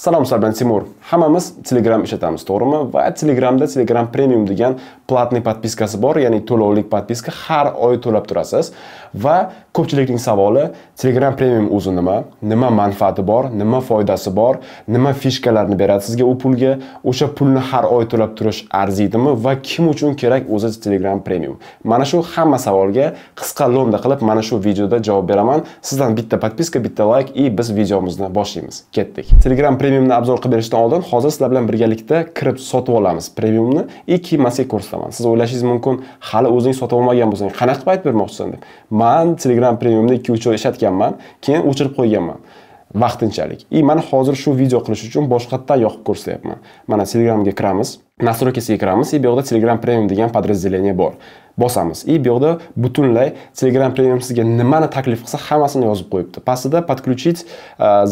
Salom Sarban Timur. Hammamiz Telegram ishlatamiz, to'g'rimi? Va Telegramda Telegram Premium degan platni podpiskasi bor, ya'ni to'lovlik podpiska har oy to'lab turasiz. Va ko'pchilikning savoli Telegram Premium o'zi nima? Nima manfaati bor? Nima foydasi bor? Nima fishkalarni beradi sizga u pulga? O'sha pulni har oy to'lab turish arziydimi va kim uchun kerak o'zi Telegram Premium? Mana shu hamma savolga qisqa lo'nda qilib mana shu videoda javob beraman. Sizdan bitta podpiska, bitta like i biz videomizni boshlaymiz. Ketdik. Telegram Premium premiumni abzor qilib berishdan oldin hozir sizlar bilan birgalikda kirib sotib olamiz premiumni и kiymasga ko'rsataman siz o'ylashingiz mumkin hali o'zing sotib olmagan bo'lsang qanaqa aytib bermoqchisan deb man telegram premiumni ikki uch oy ishlatganman keyin o'chirib qo'yganman vaqtinchalik и mana hozir shu video qilish uchun boshqatdan yoqib ko'rsatyapman mana telegramga kiramiz настройкасiga kiramiz и bu yoqda telegram premium degan подразделение bor bosamiz и bu yoqda butunlay telegram premium sizga nimani taklif qilsa hammasini yozib qo'yibdi pastida подключить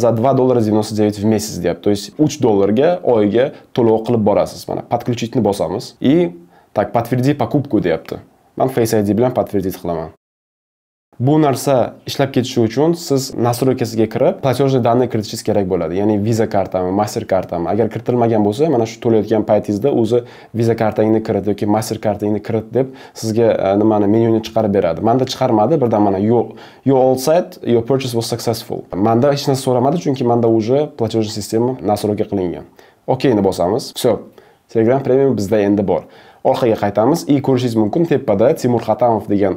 за два доллара девяносто девять в месяц deyapti то есть uch dollarga oyiga to'lov qilib borasiz mana подключитьni bosamiz и так подтверди покупку deyapti man face id bilan подтвердить qilaman bu narsa ishlab ketishi uchun siz nastroykasiga kirib платежный данный kiritishingiz kerak bo'ladi ya'ni viza kartami master kartami agar kiritilmagan bo'lsa mana shu to'layotgan paytingizda o'zi viza kartangni kirit yoki master kartangni kirit deb sizga e, nimani menyuni chiqarib beradi manda chiqarmadi birdan mana yo your all site your purchase was successful manda hech narsa so'ramadi chunki manda уже платежный sistema настройка qilingan okeyni bosamiz все telegram premium bizda endi bor orqaga qaytamiz и ko'rishingiz mumkin tepada timur xatamov degan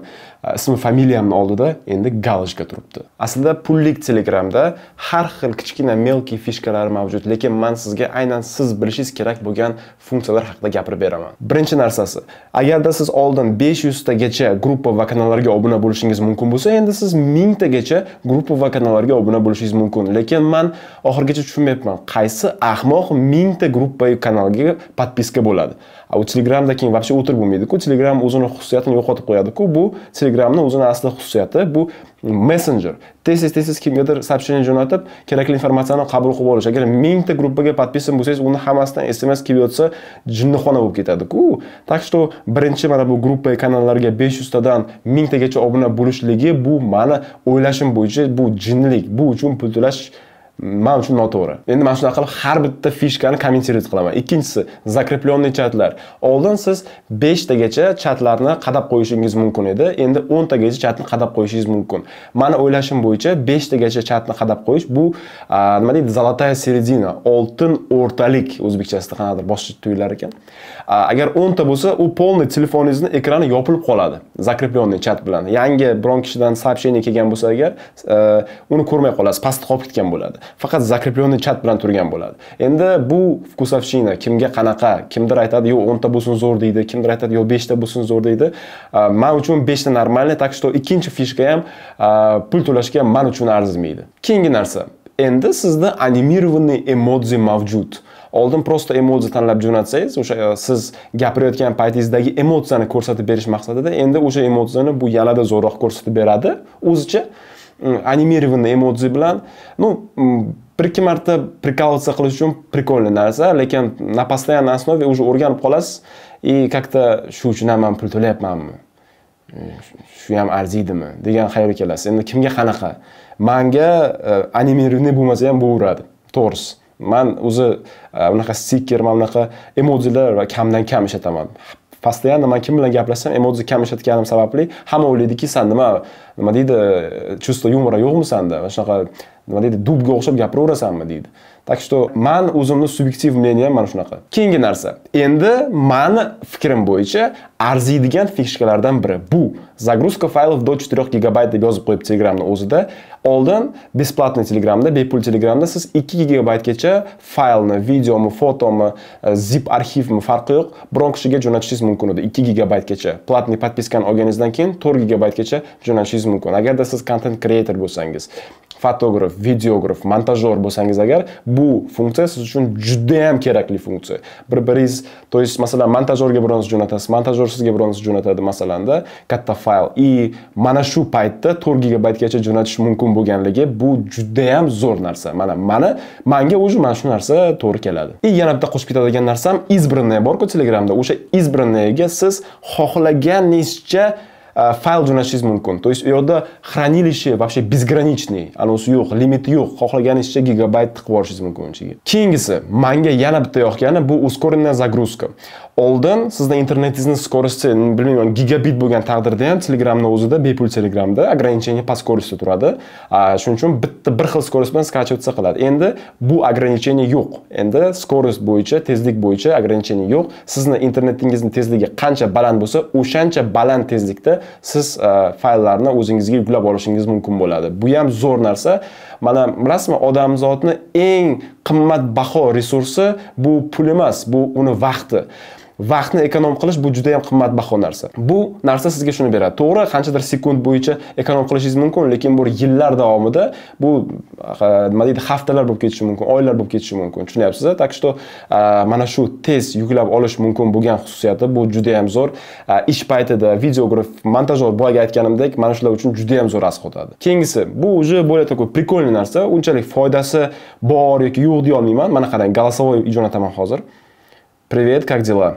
ismi familiyamni oldida endi galochka turibdi aslida pullik telegramda har xil kichkina melkiy fishkalar mavjud lekin man sizga aynan siz bilishingiz kerak bo'lgan funksiyalar haqida gapirib beraman birinchi narsasi agarda siz oldin 500 tagacha gruppa va kanallarga obuna bo'lishingiz mumkin bo'lsa endi siz 1000 tagacha gruppa va kanallarga obuna bo'lishingiz mumkin lekin man oxirigacha tushunmayapman qaysi ahmoq 1000 ta gruppa kanalga podpiska bo'ladi u telegramda keyin вообще o'tirib bo'lmaydi-ku telegram o'zini xususiyatini yo'qotib qo'yadi-ku bu telegramni o'zini asli xususiyati bu messenger tez tez tez tez kimgadir сообщение jo'natib kerakli informatsiyani qabul qilib olish agar mingta gruppaga подписан bo'lsangiz uni hammasidan sms kelayotsa jinnixona bo'lib ketadiku так что birinchi mana bu gruppa kanallarga besh yuztadan mingtagacha obuna bo'lishligi bu mani o'ylashim bo'yicha bu jinnilik bu uchun pul to'lash man uchun noto'g'ri endi mana shunaqa qilib har bitta fishkani kommentirovat qilaman ikkinchisi закрепленный chatlar oldin siz beshtagacha chatlarni qadab qo'yishingiz mumkin edi endi o'ntagacha chatni qadab qo'yishingiz mumkin mani o'ylashim bo'yicha beshtagacha chatni qadab qo'yish bu nima deydi золотая середина oltin o'rtalik o'zbekchasida qanaqadir boshqacha tuyular ekan agar o'nta bo'lsa u полный telefoningizni ekrani yopilib qoladi закрепленный chat bilan yangi biron kishidan сообщение kelgan bo'lsa agar uni ko'rmay qolasiz pastda qolib ketgan bo'ladi faqat закрепленный chat bilan turgan bo'ladi endi bu вкусовщина kimga qanaqa kimdir aytadi yo o'nta bo'lsin zo'r deydi kimdir aytadi yo beshta bo'lsin zo'r deydi man uchun beshta нормальный так что ikkinchi fishka ham pul to'lashga man uchun arzimaydi keyingi narsa endi sizda animированный эмодзи mavjud oldin prosta emoji tanlab jo'natsangiz o'sha e, siz gapirayotgan paytingizdagi emotsiyani ko'rsatib berish maqsadida endi o'sha emotsiyani bu yanada zo'rroq ko'rsatib beradi o'zicha animirovanный emoji bilan ну bir ikki marta прикалываться qilish uchun прикольный narsa lekin на постоянной основе уже o'rganib qolasiz и как то shu uchun ham man pul to'layapmanmi shu ham arziydimi degan xayolga kelasiz endi kimga qanaqa manga animirованный bo'lmasa ham bo'laveradi to'g'risi man o'zi unaqa stiker mana bunaqa emojilar va kamdan kam ishlataman pastda man nima kim bilan gaplashsam emoji kam ishlatganim sababli hamma o'ylaydiki san nima nima deydi e, чувство yumora yo'qmi sanda shunaqa nima deydi dubga o'xshab gapiraverasanmi deydi так что man o'zimni subyektiv мнением mana shunaqa keyingi narsa endi mani fikrim bo'yicha arziydigan fishkalardan biri bu загрузка файлов до 4 гигабайт deb yozib qo'yib telegramni o'zida oldin бесплатный telegramda bepul telegramda siz 2 gigabaytgacha faylni videomi fotomi zip arxivmi farqi yo'q biron kishiga jo'natishingiz mumkin edi 2 gigabaytgacha платный подпискani olganingizdan keyin 4 gigabaytgacha jo'natishingiz mumkin agarda siz content creator bo'lsangiz fotograf videograf montajyor bo'lsangiz agar bu funksiya siz uchun juda ham kerakli funksiya bir biringiz то есть masalan montajyorga narsa jo'natasiz montajyor sizga narsa jo'natadi masalanda katta fayl и mana shu paytda to'rt gigabaytgacha jo'natish mumkin bo'lganligi bu juda yam zo'r narsa mana mani manga уже mana shu narsa to'g'ri keladi и yana bitta qo'shib ketadigan narsam избранная borku telegramda o'sha избраннаяga siz xohlaganingizcha fayl jo'natishingiz mumkin то есть u yoqda хранилище вообще безграничный anavisi yo'q limiti yo'q xohlaganingizcha gigabayt tiqib yuborishingiz mumkin ichiga keyingisi manga yana bitta yoqgani bu ускоренная загрузка oldin sizni internetingizni skorosti bilmayman gigabit bo'lgan taqdirda ham telegramni o'zida bepul telegramda ограничение по скорости turadi shuning uchun bitta bir xil скорость bilan скачиваться qiladi endi bu ограничение yo'q endi скорость bo'yicha tezlik bo'yicha ограничение yo'q sizni internetingizni tezligi qancha baland bo'lsa o'shancha baland tezlikda siz fayllarni o'zingizga yuklab olishingiz mumkin bo'ladi bu ham zo'r narsa mana rasman odamzodni eng qimmatbaho resursi bu pul emas bu uni vaqti vaqtni ekonom qilish bu juda yam qimmatbaho narsa bu narsa sizga shuni beradi to'g'ri qanchadir sekund bo'yicha ekonom qilishingiz mumkin lekin bu yillar davomida bu nima deydi haftalar bo'lib ketishi mumkin oylar bo'lib ketishi mumkin tushunyapsiz так что mana shu tez yuklab olish mumkin bo'lgan xususiyati bu juda yam zo'r ish paytida videograf montajyor boyagi aytganimdek mana shular uchun juda yam zo'r asqotadi keyingisi bu уже более такой прикольный narsa unchalik foydasi bor yoki yo'q deyolmayman mana qarang голосовой jo'nataman hozir привет как дела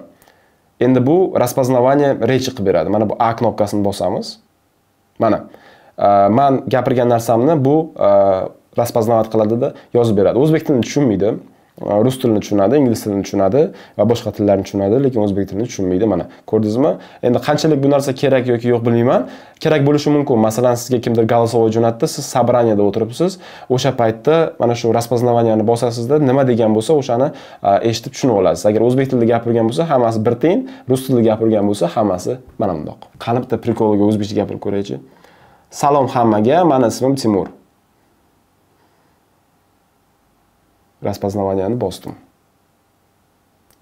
endi bu распознавание речи qilib beradi mana bu a knopkasini bosamiz mana э, man gapirgan narsamni bu э, распознавать qiladida yozib beradi o'zbek tilini tushunmaydi rus tilini tushunadi ingliz tilini tushunadi va boshqa tillarni tushunadi lekin o'zbek tilini tushunmaydi mana ko'rdingizmi endi qanchalik bu narsa kerak yoki yo'q bilmayman kerak bo'lishi mumkin masalan sizga kimdir голосовой jo'natdi siz собраниеda o'tiribsiz o'sha paytda mana shu распознаванияni bosasizda nima degan bo'lsa o'shani eshitib tushunib olasiz agar o'zbek tilida gapirgan bo'lsa hammasi bir tiyin rus tilida gapirgan bo'lsa hammasi mana bundoq qani bitta prikolga o'zbekcha gapirib ko'raychi salom hammaga mani ismim timur raspoznavaniyani bosdim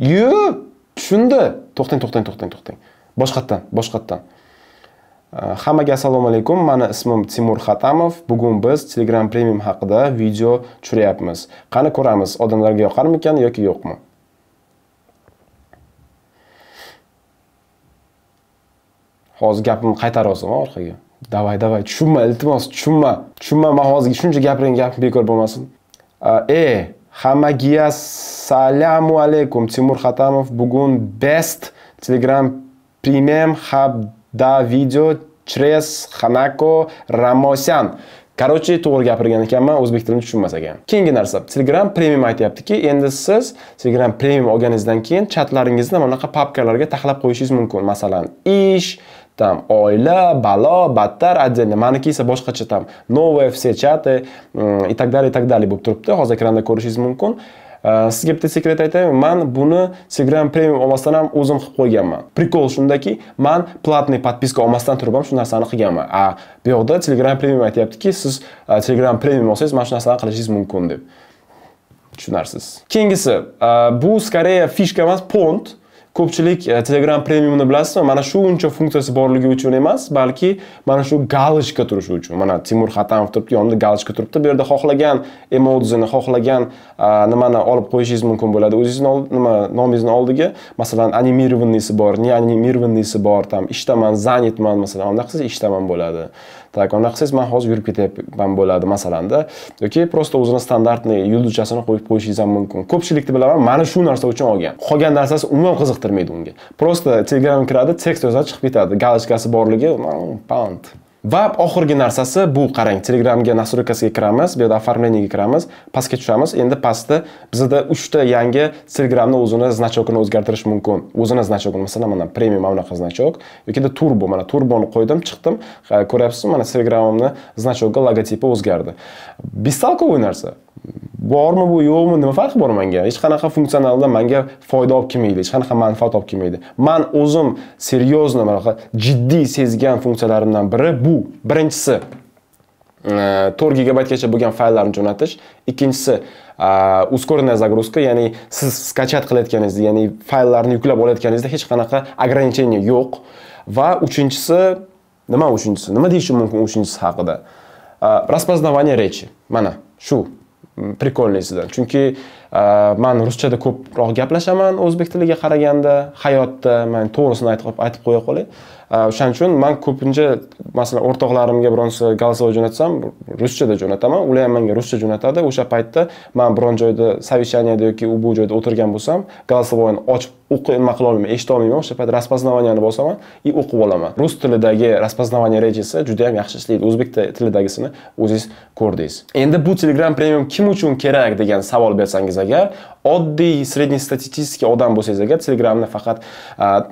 yo'q tushundi to'xtang to'xtang to'xtang to'xtang boshqatdan boshqatdan hammaga assalomu alaykum mani ismim timur xatamov bugun biz telegram premium haqida video tushiryapmiz qani ko'ramiz odamlarga yoqarmikan yoki yo'qmi hozir gapimni qaytarib olsam orqaga davay davay tushunma iltimos tushunma tushunma man hozir shuncha gapirgan gapim bekor bo'lmasin e Hammaga assalomu alaykum. Timur Xatamov bugun Best Telegram Premium Hubda video Chres Hanako Ramosyan. Короче, to'g'ri gapirgan ekanman, o'zbek tilini tushunmas ekan. Keyingi narsa, Telegram Premium aytayaptiki, endi siz Telegram Premium olganingizdan keyin chatlaringizni mana bunaqa papkalarga taxlab qo'yishingiz mumkin. Masalan, ish, там oila balo battar отдельно maniki esa boshqacha там новые все чаты и так далее и так далее bo'lib turibdi hozir ekranda ko'rishingiz mumkin sizga bitta sekret aytaman man buni telegram premium olmasdan ham o'zim qilib qo'yganman prikol shundaki man platniy подписка olmasdan turib ham shu narsani qilganman a bu yoqda telegram premium aytyaptiki siz e, telegram premium olsangiz mana shu narsani qilishingiz mumkin deb tushunarsiz keyingisi e, bu скорее fishka emas pont ko'pchilik e, telegram premiumni bilasizmi mana shu uncha funksiyasi borligi uchun emas balki mana shu galochka turishi uchun mana timur xatanov turibdi yonida galochka turibdi bu yerda xohlagan emojini xohlagan e, nimani olib qo'yishingiz mumkin bo'ladi o'zingizni nima nomingizni oldiga masalan анимированныйsi bor не анимированныйsi bor там ishdaman занятman masalan unaqa qilsangiz ishdaman bo'ladi так anaqa qilsangiz man hozir yurib ketyapman bo'ladi masalanda yoki просто o'zini standartniy yulduzchasini qo'yib qo'yishingiz ham mumkin ko'pchilikni bilaman mana shu narsa uchun olgan qolgan narsasi umuman qiziqtirmaydi unga просто telegram kiradi tekst yozadi chiqib ketadi galochkasi borligi band va oxirgi narsasi bu qarang telegramga nastroykasiga kiramiz bu yerda оформленияga kiramiz pastga tushamiz endi pastda bizada uchta yangi telegramni o'zini значокini o'zgartirish mumkin o'zini значогini masalan mana premium mana bunaqa значок yokida turbo mana turboni qo'ydim chiqdim ko'ryapsizmi mana telegramimni значогi logotipi o'zgardi бесталковый narsa bormi bu yo'qmi nima farqi bor manga hech qanaqa funksionalda manga foyda olib kelmaydi hech qanaqa manfaat olib kelmaydi man o'zim серьезно bunaqa jiddiy sezgan funksiyalarimdan biri bu birinchisi e, to'rt gigabaytgacha bo'lgan fayllarni jo'natish ikkinchisi ускоренная e, загрузка ya'ni siz скачать qilayotganingizda ya'ni fayllarni yuklab olayotganingizda hech qanaqa ограничение yo'q va uchinchisi nima uchinchisi nima deyishim mumkin uchinchisi haqida распознавание e, речи mana shu прикольный sizdan chunki man ruschada ko'proq gaplashaman o'zbek tiliga qaraganda hayotda man to'g'risini aytib qo'ya qolay Э, o'shaning uchun man ko'pincha masalan o'rtoqlarimga bironta голосовой jo'natsam ruschada jo'nataman ular ham menga ruscha jo'natadi o'sha paytda man biron joyda совещаниеda yoki u bu joyda o'tirgan bo'lsam голосовойni ochib o'qib nima qila olmayman eshita olmayman o'sha payt распознаванияni bosaman и o'qib olaman rus tilidagi распознавание rejisi juda yam yaxshi ishlaydi o'zbek tilidagisini o'zingiz ko'rdingiz endi bu telegram premium kim uchun kerak degan savol bersangiz agar oddiy среднестатистический odam bo'lsangiz agar telegramni faqat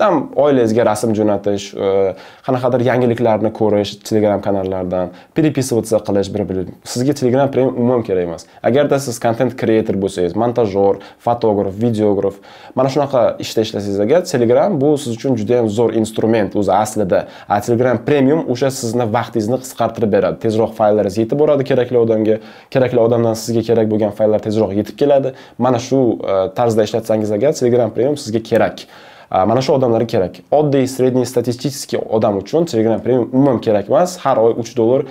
там oilangizga rasm jo'natish э, qanaqadir yangiliklarni ko'rish telegram kanallaridan переписываться qilish bir biri sizga telegram premium umuman kerak emas agarda siz kontent kreator bo'lsangiz montajyor fotograf videograf mana shunaqa ishda ishlasangiz agar telegram bu siz uchun juda yam zo'r instrument o'zi aslida telegram premium o'sha sizni vaqtingizni qisqartirib beradi tezroq fayllaringiz yetib boradi kerakli odamga kerakli odamdan sizga kerak bo'lgan fayllar tezroq yetib keladi mana shu E, tarzda ishlatsangiz agar telegram premium sizga kerak e, mana shu odamlarga kerak oddiy средний statistiskiy odam uchun telegram premium umuman kerak emas har oy uch dollar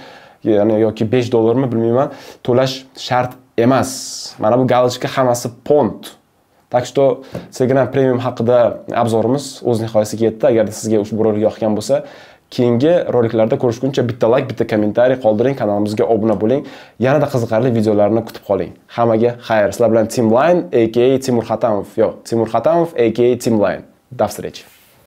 ya'ni yoki besh dollarmi bilmayman to'lash shart emas mana bu galochka hammasi pont так что telegram premium haqida obzorimiz o'z nihoyasiga yetdi agarda sizga ushbu rolik yoqgan bo'lsa keyingi roliklarda ko'rishguncha bitta layk bitta kommentariy qoldiring kanalimizga obuna bo'ling yanada qiziqarli videolarni kutib qoling hammaga xayr sizlar bilan timline aka timur xatamov yo'q timur xatamov aka timline до встречи